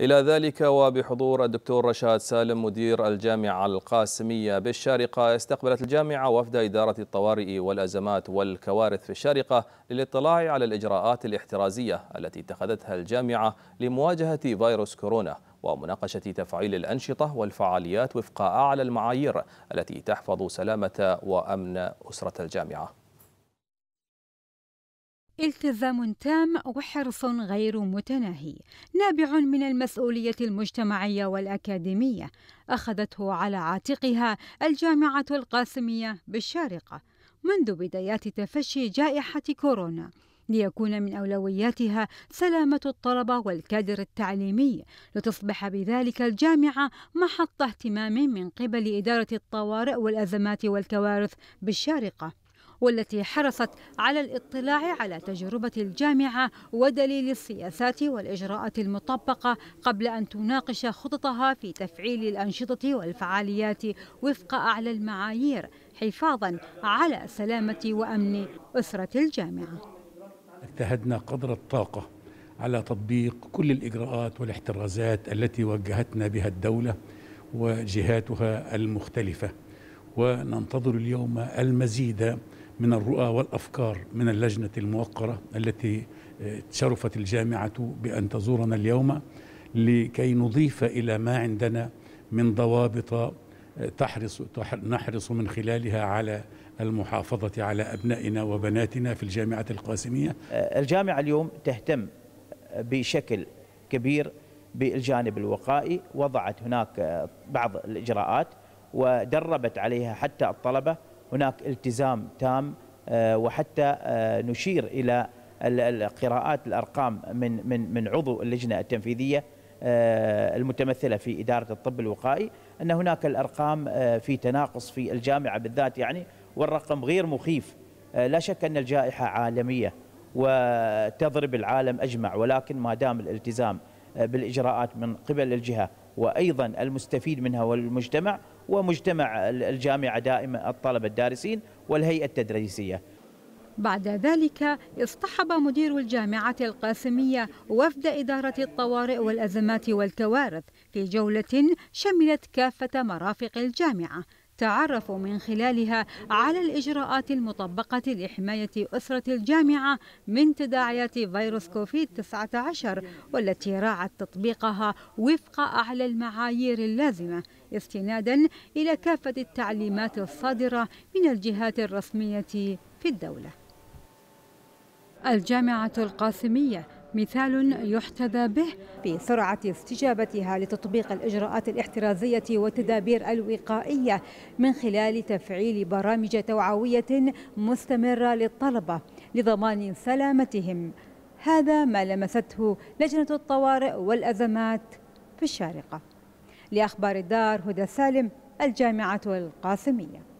إلى ذلك وبحضور الدكتور رشاد سالم مدير الجامعة القاسمية بالشارقة استقبلت الجامعة وفد إدارة الطوارئ والأزمات والكوارث في الشارقة للاطلاع على الإجراءات الاحترازية التي اتخذتها الجامعة لمواجهة فيروس كورونا ومناقشة تفعيل الأنشطة والفعاليات وفق أعلى المعايير التي تحفظ سلامة وأمن أسرة الجامعة التزام تام وحرص غير متناهي نابع من المسؤوليه المجتمعيه والاكاديميه اخذته على عاتقها الجامعه القاسميه بالشارقه منذ بدايات تفشي جائحه كورونا ليكون من اولوياتها سلامه الطلبه والكادر التعليمي لتصبح بذلك الجامعه محط اهتمام من قبل اداره الطوارئ والازمات والكوارث بالشارقه والتي حرصت على الاطلاع على تجربة الجامعة ودليل السياسات والإجراءات المطبقة قبل أن تناقش خططها في تفعيل الأنشطة والفعاليات وفق أعلى المعايير حفاظا على سلامة وأمن أسرة الجامعة اجتهدنا قدر الطاقة على تطبيق كل الإجراءات والاحترازات التي وجهتنا بها الدولة وجهاتها المختلفة وننتظر اليوم المزيد من الرؤى والأفكار من اللجنة الموقرة التي آه، شرفت الجامعة بأن تزورنا اليوم لكي نضيف إلى ما عندنا من ضوابط آه، تحرص نحرص من خلالها على المحافظة على أبنائنا وبناتنا في الجامعة القاسمية آه، الجامعة اليوم تهتم بشكل كبير بالجانب الوقائي وضعت هناك بعض الإجراءات ودربت عليها حتى الطلبة هناك التزام تام آه، وحتى آه، نشير الى القراءات الارقام من من من عضو اللجنه التنفيذيه آه، المتمثله في اداره الطب الوقائي ان هناك الارقام في تناقص في الجامعه بالذات يعني والرقم غير مخيف لا شك ان الجائحه عالميه وتضرب العالم اجمع ولكن ما دام الالتزام بالاجراءات من قبل الجهه وايضا المستفيد منها والمجتمع ومجتمع الجامعة دائما الطلبة الدارسين والهيئة التدريسية بعد ذلك اصطحب مدير الجامعة القاسمية وفد إدارة الطوارئ والأزمات والكوارث في جولة شملت كافة مرافق الجامعة تعرفوا من خلالها على الإجراءات المطبقة لحماية أسرة الجامعة من تداعيات فيروس كوفيد 19 والتي راعت تطبيقها وفق أعلى المعايير اللازمة استنادا إلى كافة التعليمات الصادرة من الجهات الرسمية في الدولة الجامعة القاسمية مثال يحتذى به بسرعة استجابتها لتطبيق الإجراءات الاحترازية والتدابير الوقائية من خلال تفعيل برامج توعوية مستمرة للطلبة لضمان سلامتهم هذا ما لمسته لجنة الطوارئ والأزمات في الشارقة لأخبار الدار هدى سالم الجامعة القاسمية